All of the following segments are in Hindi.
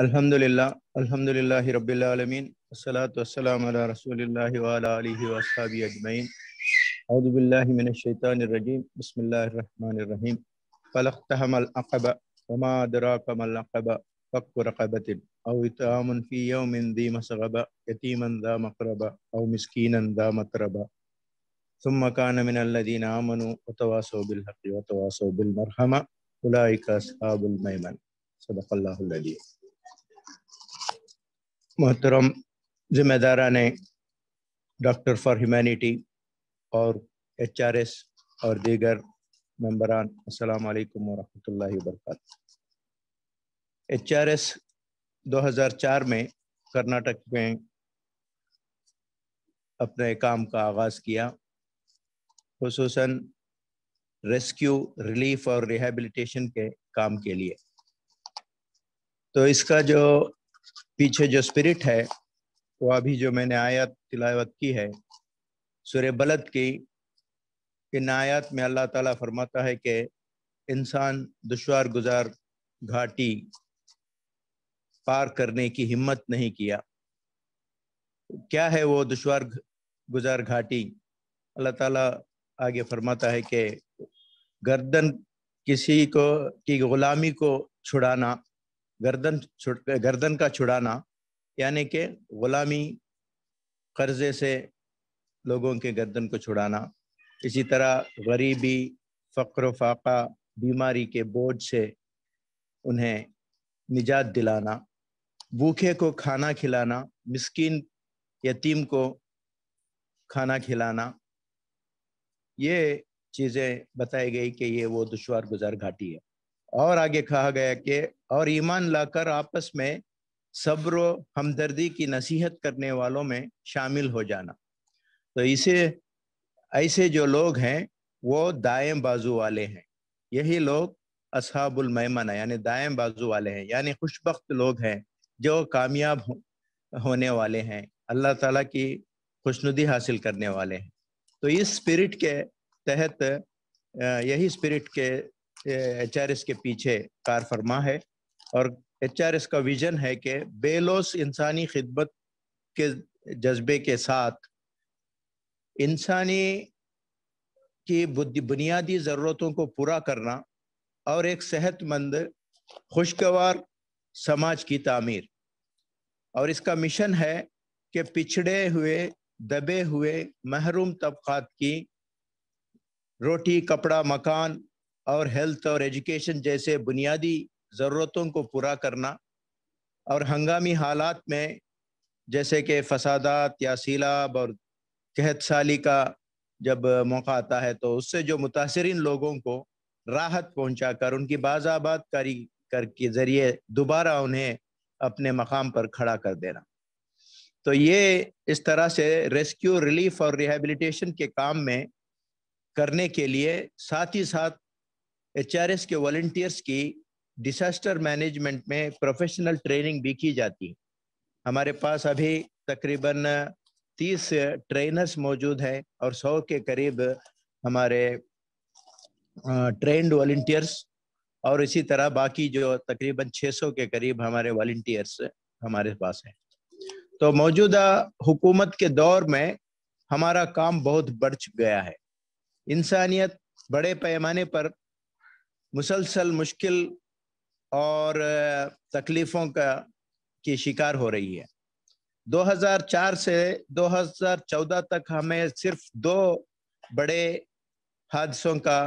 الحمد لله الحمد لله رب العالمين والصلاة والسلام على رسول الله وعلى آله وأصحابه أجمعين أعوذ بالله من الشيطان الرجيم بسم الله الرحمن الرحيم فلقتهم العقبة وما أدراك ما العقبة فك رقبة أو إطعام في يوم ذي مسغبة يتيما ذا مقربة أو مسكينا ذا متربة ثم كان من الذين آمنوا وتواصوا بالحق وتواصوا بالمرحمة أولئك أصحاب الميمن صدق الله العظيم मोहतरम ने डॉक्टर फॉर ह्यूमैनिटी और एच आर एस और दीगर मम्बरान अल्लाम वरहमल वर्क एच आर एस दो हज़ार चार में कर्नाटक में अपने काम का आगाज़ किया खूस रेस्क्यू रिलीफ और रिहेबिलिटेशन के काम के लिए तो इसका जो पीछे जो स्पिरिट है वो अभी जो मैंने आयत तिलावत की है सूर्य बलद की इन आयत में अल्लाह ताला फरमाता है कि इंसान दुशवार गुजार घाटी पार करने की हिम्मत नहीं किया क्या है वो दुशवार गुजार घाटी अल्लाह ताला आगे फरमाता है कि गर्दन किसी को की गुलामी को छुड़ाना गर्दन गर्दन का छुड़ाना यानी कि गुलामी कर्जे से लोगों के गर्दन को छुड़ाना इसी तरह गरीबी फ़क्र फाका बीमारी के बोझ से उन्हें निजात दिलाना भूखे को खाना खिलाना मिस्किन यतीम को खाना खिलाना ये चीज़ें बताई गई कि ये वो दुशवार गुजार घाटी है और आगे कहा गया कि और ईमान लाकर आपस में सब्र हमदर्दी की नसीहत करने वालों में शामिल हो जाना तो इसे ऐसे जो लोग हैं वो दाएं बाजू वाले हैं यही लोग असहाबुल है यानी दाएं बाजू वाले हैं यानी खुशबक लोग हैं जो कामयाब हो, होने वाले हैं अल्लाह ताला की खुशनुदी हासिल करने वाले हैं तो इस स्पिरिट के तहत यही स्पिरिट के एच के पीछे कार फरमा है और एच का विजन है कि बेलोस इंसानी खिदमत के जज्बे के साथ इंसानी की बुनियादी ज़रूरतों को पूरा करना और एक सेहतमंद खुशगवार समाज की तामीर और इसका मिशन है कि पिछड़े हुए दबे हुए महरूम तबक़ात की रोटी कपड़ा मकान और हेल्थ और एजुकेशन जैसे बुनियादी ज़रूरतों को पूरा करना और हंगामी हालात में जैसे कि फसादात या सीलाब और कहत साली का जब मौका आता है तो उससे जो मुतासरीन लोगों को राहत पहुँचा कर उनकी बाजाबाद कारी कर के ज़रिए दोबारा उन्हें अपने मकाम पर खड़ा कर देना तो ये इस तरह से रेस्क्यू रिलीफ और रिहेबिलिटेशन के काम में करने के लिए साथ ही साथ एच के वॉल्टियर्स की डिसास्टर मैनेजमेंट में प्रोफेशनल ट्रेनिंग भी की जाती है हमारे पास अभी तकरीबन तीस ट्रेनर्स मौजूद हैं और सौ के करीब हमारे ट्रेंड वॉल्टियर्स और इसी तरह बाकी जो तकरीबन 600 के करीब हमारे वॉल्टियर्स हमारे पास हैं तो मौजूदा हुकूमत के दौर में हमारा काम बहुत बढ़ गया है इंसानियत बड़े पैमाने पर मुसलसल मुश्किल और तकलीफ़ों का की शिकार हो रही है 2004 से 2014 तक हमें सिर्फ दो बड़े हादसों का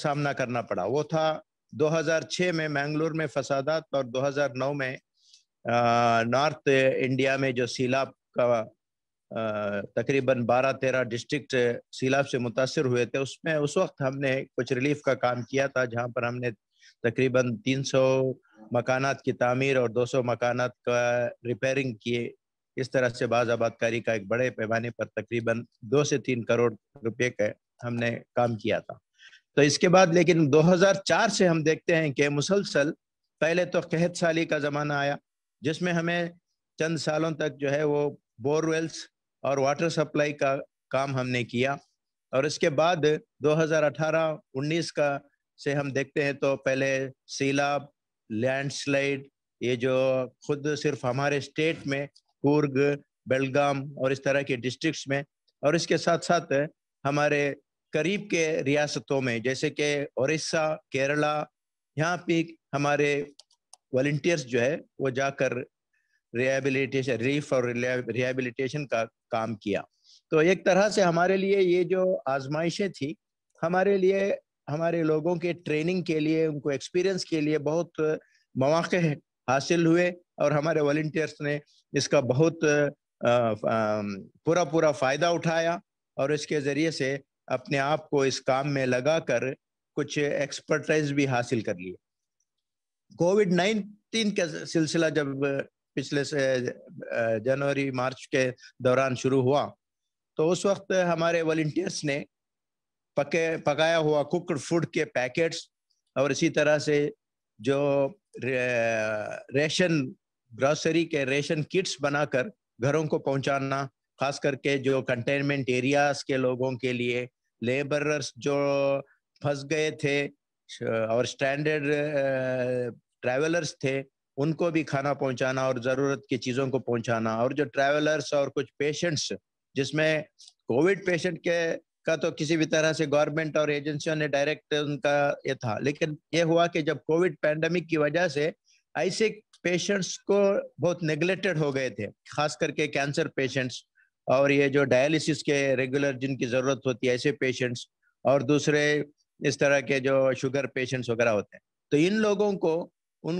सामना करना पड़ा वो था 2006 में मैंगलोर में फसादात और 2009 में नॉर्थ इंडिया में जो सीलाब का तकरीबन 12-13 डिस्ट्रिक्ट सीलाब से मुतासर हुए थे उसमें उस वक्त हमने कुछ रिलीफ का काम किया था जहां पर हमने तकरीबन 300 मकानात की तमीर और 200 मकानात का रिपेयरिंग किए इस तरह से बाज आबादकारी का एक बड़े पैमाने पर तकरीबन दो से तीन करोड़ रुपए का हमने काम किया था तो इसके बाद लेकिन 2004 से हम देखते हैं कि मुसलसल पहले तो कहत साली का ज़माना आया जिसमें हमें चंद सालों तक जो है वो बोरवेल्स और वाटर सप्लाई का काम हमने किया और इसके बाद 2018-19 का से हम देखते हैं तो पहले सीलाब लैंडस्लाइड ये जो खुद सिर्फ हमारे स्टेट में कुर्ग बेलगाम और इस तरह के डिस्ट्रिक्ट्स में और इसके साथ साथ हमारे करीब के रियासतों में जैसे कि उड़ीसा केरला यहाँ पे हमारे वॉल्टियर्स जो है वो जाकर रिहेबिलिटेशन रिलीफ और रिहेबिलिटेशन का काम किया तो एक तरह से हमारे लिए ये जो आजमाइशें थी हमारे लिए हमारे लोगों के ट्रेनिंग के लिए उनको एक्सपीरियंस के लिए बहुत मौके हासिल हुए और हमारे वॉल्टियर्स ने इसका बहुत पूरा पूरा फ़ायदा उठाया और इसके ज़रिए से अपने आप को इस काम में लगा कर कुछ एक्सपर्टाइज भी हासिल कर लिए कोविड नाइनटीन का सिलसिला जब पिछले से जनवरी मार्च के दौरान शुरू हुआ तो उस वक्त हमारे वॉल्टियर्स ने पके पकाया हुआ कुकड फूड के पैकेट्स और इसी तरह से जो रे, रेशन ग्रॉसरी के रेशन किट्स बनाकर घरों को पहुंचाना खास करके जो कंटेनमेंट एरियाज के लोगों के लिए लेबरर्स जो फंस गए थे और स्टैंडर्ड ट्रैवलर्स थे उनको भी खाना पहुंचाना और ज़रूरत की चीज़ों को पहुंचाना और जो ट्रैवलर्स और कुछ पेशेंट्स जिसमें कोविड पेशेंट के का तो किसी भी तरह से गवर्नमेंट और एजेंसियों ने डायरेक्ट उनका ये था लेकिन ये हुआ कि जब कोविड पैंडमिक की वजह से ऐसे पेशेंट्स को बहुत नेग्लेक्टेड हो गए थे खास करके कैंसर पेशेंट्स और ये जो डायलिसिस के रेगुलर जिनकी ज़रूरत होती है ऐसे पेशेंट्स और दूसरे इस तरह के जो शुगर पेशेंट्स वगैरह होते हैं तो इन लोगों को उन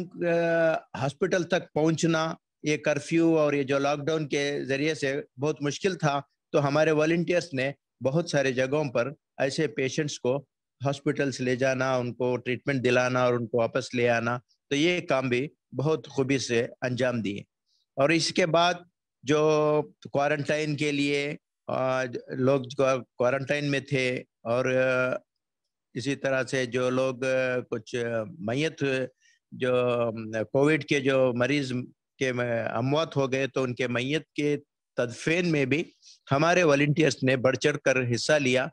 हॉस्पिटल तक पहुंचना ये कर्फ्यू और ये जो लॉकडाउन के जरिए से बहुत मुश्किल था तो हमारे वॉल्टियर्स ने बहुत सारे जगहों पर ऐसे पेशेंट्स को हॉस्पिटल्स ले जाना उनको ट्रीटमेंट दिलाना और उनको वापस ले आना तो ये काम भी बहुत खूबी से अंजाम दिए और इसके बाद जो क्वारंटाइन के लिए लोग क्वारंटाइन में थे और इसी तरह से जो लोग कुछ मैत जो कोविड के जो मरीज के अमवात हो गए तो उनके मैयत के तदफेन में भी हमारे वॉल्टियर्स ने बढ़ चढ़ कर हिस्सा लिया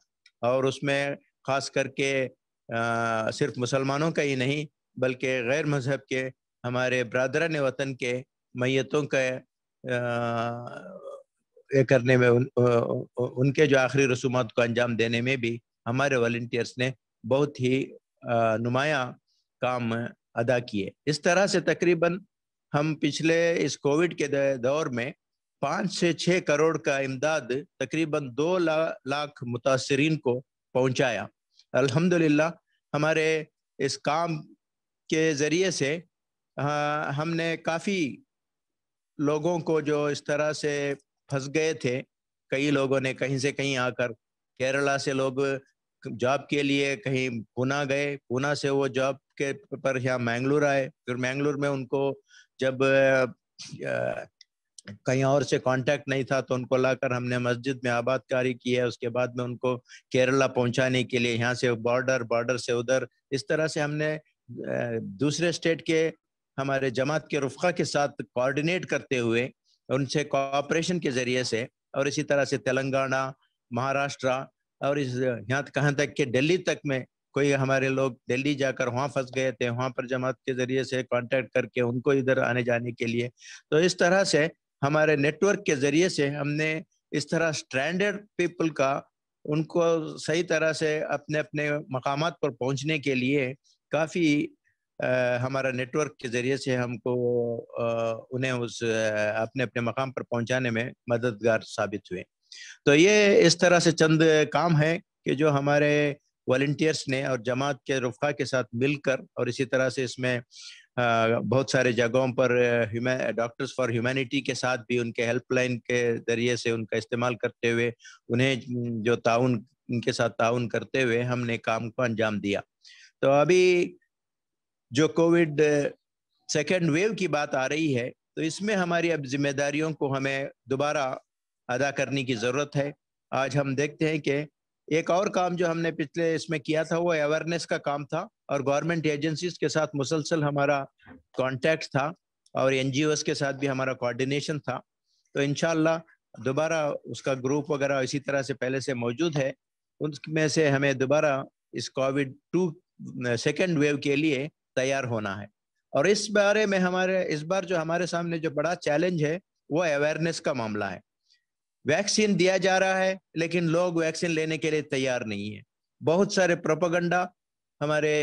और उसमें ख़ास करके आ, सिर्फ मुसलमानों का ही नहीं बल्कि गैर मज़हब के हमारे बरदरान वतन के मैतों का ये करने में उन, उनके जो आखिरी रसूमा को अंजाम देने में भी हमारे वॉल्टियर्स ने बहुत ही नुमाया काम अदा किए इस तरह से तकरीबन हम पिछले इस कोविड के दौर में पाँच से छः करोड़ का इमदाद तकरीबन दो ला, लाख मुतासरीन को पहुंचाया अल्हम्दुलिल्लाह हमारे इस काम के ज़रिए से आ, हमने काफ़ी लोगों को जो इस तरह से फंस गए थे कई लोगों ने कहीं से कहीं आकर केरला से लोग जॉब के लिए कहीं पुना गए पुना से वो जॉब के पर यहाँ मैंगलोर आए फिर मैंगलोर में उनको जब कहीं और से कांटेक्ट नहीं था तो उनको लाकर हमने मस्जिद में आबादकारी की है उसके बाद में उनको केरला पहुंचाने के लिए यहाँ से बॉर्डर बॉर्डर से उधर इस तरह से हमने दूसरे स्टेट के हमारे जमात के रुखा के साथ कोऑर्डिनेट करते हुए उनसे कोऑपरेशन के ज़रिए से और इसी तरह से तेलंगाना महाराष्ट्र और इस यहाँ कहाँ तक कि दिल्ली तक में कोई हमारे लोग दिल्ली जाकर वहाँ फंस गए थे वहाँ पर जमात के जरिए से कांटेक्ट करके उनको इधर आने जाने के लिए तो इस तरह से हमारे नेटवर्क के जरिए से हमने इस तरह स्टैंडर्ड पीपल का उनको सही तरह से अपने अपने मकाम पर पहुँचने के लिए काफ़ी हमारा नेटवर्क के ज़रिए से हमको उन्हें उस अपने अपने मकाम पर पहुंचाने में मददगार साबित हुए तो ये इस तरह से चंद काम है कि जो हमारे वॉल्टियर्स ने और जमात के रुफा के साथ मिलकर और इसी तरह से इसमें बहुत सारे जगहों पर डॉक्टर्स फॉर ह्यूमैनिटी के साथ भी उनके हेल्पलाइन के ज़रिए से उनका इस्तेमाल करते हुए उन्हें जो ताउन इनके साथ ताउन करते हुए हमने काम को अंजाम दिया तो अभी जो कोविड सेकेंड वेव की बात आ रही है तो इसमें हमारी अब जिम्मेदारियों को हमें दोबारा अदा करने की ज़रूरत है आज हम देखते हैं कि एक और काम जो हमने पिछले इसमें किया था वो अवेयरनेस का काम था और गवर्नमेंट एजेंसीज के साथ मुसलसल हमारा कांटेक्ट था और एन के साथ भी हमारा कोऑर्डिनेशन था तो इन दोबारा उसका ग्रुप वगैरह इसी तरह से पहले से मौजूद है उनमें से हमें दोबारा इस कोविड टू सेकेंड वेव के लिए तैयार होना है और इस बारे में हमारे इस बार जो हमारे सामने जो बड़ा चैलेंज है वो अवेयरनेस का मामला है वैक्सीन दिया जा रहा है लेकिन लोग वैक्सीन लेने के लिए तैयार नहीं है बहुत सारे प्रोपोगंडा हमारे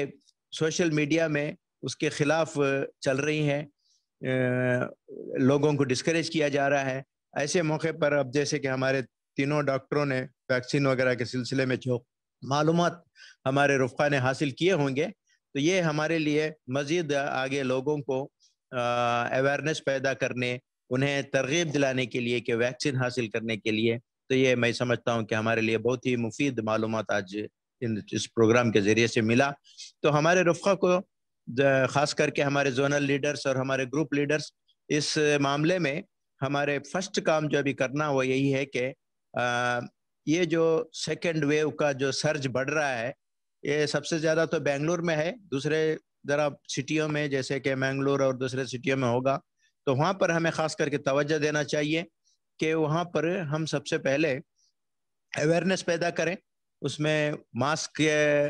सोशल मीडिया में उसके खिलाफ चल रही हैं लोगों को डिस्करेज किया जा रहा है ऐसे मौके पर अब जैसे कि हमारे तीनों डॉक्टरों ने वैक्सीन वगैरह के सिलसिले में जो मालूम हमारे रुफ़ा ने हासिल किए होंगे तो ये हमारे लिए मज़ीद आगे लोगों को अवेयरनेस पैदा करने उन्हें तरगीब दिलाने के लिए कि वैक्सीन हासिल करने के लिए तो ये मैं समझता हूँ कि हमारे लिए बहुत ही मुफीद मालूम आज इन इस प्रोग्राम के ज़रिए से मिला तो हमारे रुखा को ख़ास करके हमारे जोनल लीडर्स और हमारे ग्रुप लीडर्स इस मामले में हमारे फर्स्ट काम जो अभी करना वो यही है कि ये जो सेकेंड वेव का जो सर्ज बढ़ रहा है ये सबसे ज़्यादा तो बेंगलोर में है दूसरे ज़रा सिटियों में जैसे कि मैंगलोर और दूसरे सिटियों में होगा तो वहाँ पर हमें ख़ास करके तोज्जो देना चाहिए कि वहाँ पर हम सबसे पहले अवेयरनेस पैदा करें उसमें मास्क के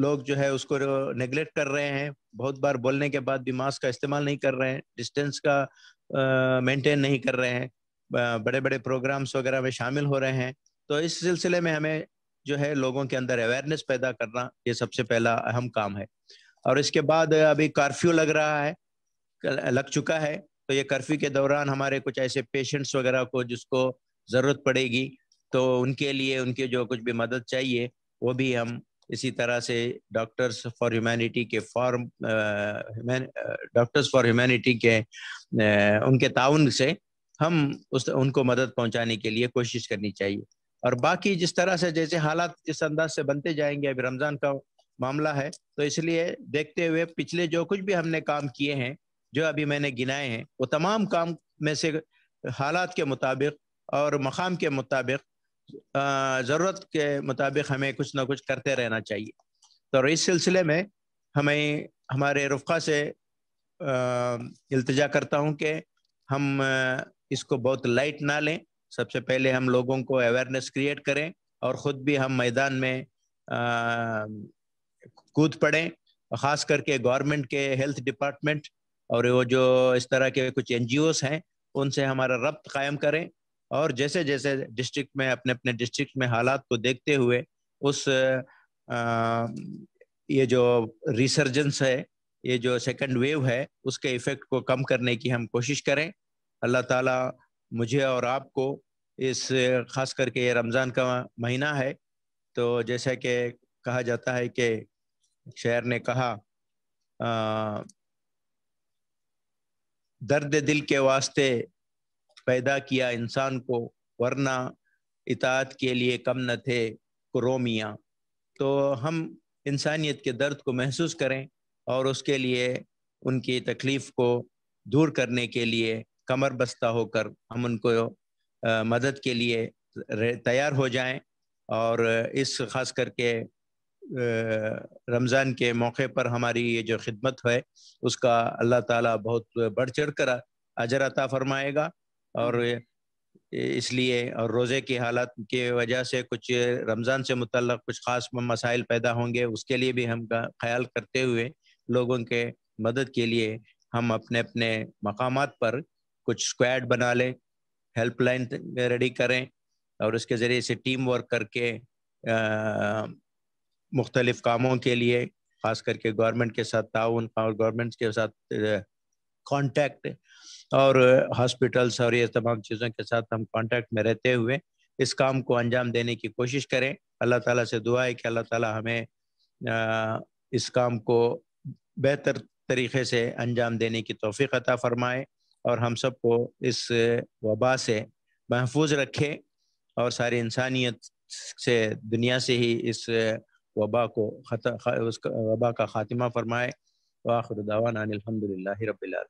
लोग जो है उसको नेग्लेक्ट कर रहे हैं बहुत बार बोलने के बाद भी मास्क का इस्तेमाल नहीं कर रहे हैं डिस्टेंस का मेंटेन नहीं कर रहे हैं बड़े बड़े प्रोग्राम्स वगैरह में शामिल हो रहे हैं तो इस सिलसिले में हमें जो है लोगों के अंदर अवेयरनेस पैदा करना ये सबसे पहला अहम काम है और इसके बाद अभी कर्फ्यू लग रहा है लग चुका है तो ये कर्फ्यू के दौरान हमारे कुछ ऐसे पेशेंट्स वगैरह को जिसको ज़रूरत पड़ेगी तो उनके लिए उनके जो कुछ भी मदद चाहिए वो भी हम इसी तरह से डॉक्टर्स फॉर ह्यूमैनिटी के फॉर्म डॉक्टर्स फॉर ह्यूमैनिटी के आ, उनके ताउन से हम उस उनको मदद पहुंचाने के लिए कोशिश करनी चाहिए और बाकी जिस तरह से जैसे हालात इस अंदाज से बनते जाएंगे अभी रमज़ान का मामला है तो इसलिए देखते हुए पिछले जो कुछ भी हमने काम किए हैं जो अभी मैंने गिनाए हैं वो तमाम काम में से हालात के मुताबिक और मकाम के मुताबिक ज़रूरत के मुताबिक हमें कुछ ना कुछ करते रहना चाहिए तो इस सिलसिले में हमें हमारे रुखा से इल्तजा करता हूँ कि हम इसको बहुत लाइट ना लें सबसे पहले हम लोगों को अवेयरनेस क्रिएट करें और ख़ुद भी हम मैदान में आ, कूद पड़ें ख़ास करके गवर्नमेंट के हेल्थ डिपार्टमेंट और वो जो इस तरह के कुछ एन हैं उनसे हमारा रब्त कायम करें और जैसे जैसे डिस्ट्रिक्ट में अपने अपने डिस्ट्रिक्ट में हालात को देखते हुए उस आ, ये जो रिसर्जेंस है ये जो सेकंड वेव है उसके इफ़ेक्ट को कम करने की हम कोशिश करें अल्लाह ताला मुझे और आपको इस खास करके ये रमज़ान का महीना है तो जैसा कि कहा जाता है कि शहर ने कहा आ, दर्द दिल के वास्ते पैदा किया इंसान को वरना इतात के लिए कम न थे क्रोमिया तो हम इंसानियत के दर्द को महसूस करें और उसके लिए उनकी तकलीफ़ को दूर करने के लिए कमर बस्ता होकर हम उनको मदद के लिए तैयार हो जाएं और इस खास करके रमज़ान के मौके पर हमारी ये जो खिदमत है उसका अल्लाह ताला बहुत बढ़ चढ़ कर अजर अता फरमाएगा और हम्म। इसलिए और रोज़े की हालत के वजह से कुछ रमज़ान से मुतल कुछ ख़ास मसाइल पैदा होंगे उसके लिए भी हम ख्याल करते हुए लोगों के मदद के लिए हम अपने अपने मकाम पर कुछ स्क्वाड बना लें हेल्पलाइन रेडी करें और उसके ज़रिए से टीम वर्क करके मुख्तलिफ कामों के लिए ख़ास करके गवर्नमेंट के साथ ताउन और गवर्नमेंट के साथ कांटेक्ट और हॉस्पिटल्स और ये तमाम चीज़ों के साथ हम कांटेक्ट में रहते हुए इस काम को अंजाम देने की कोशिश करें अल्लाह ताला से दुआ है कि अल्लाह ताला हमें आ, इस काम को बेहतर तरीके से अंजाम देने की तोफ़ी अता फ़रमाए और हम सबको इस वबा से महफूज रखे और सारी इंसानियत से दुनिया से ही इस वबा को वबा का खात्मा फरमाए वाखुदावान दावाना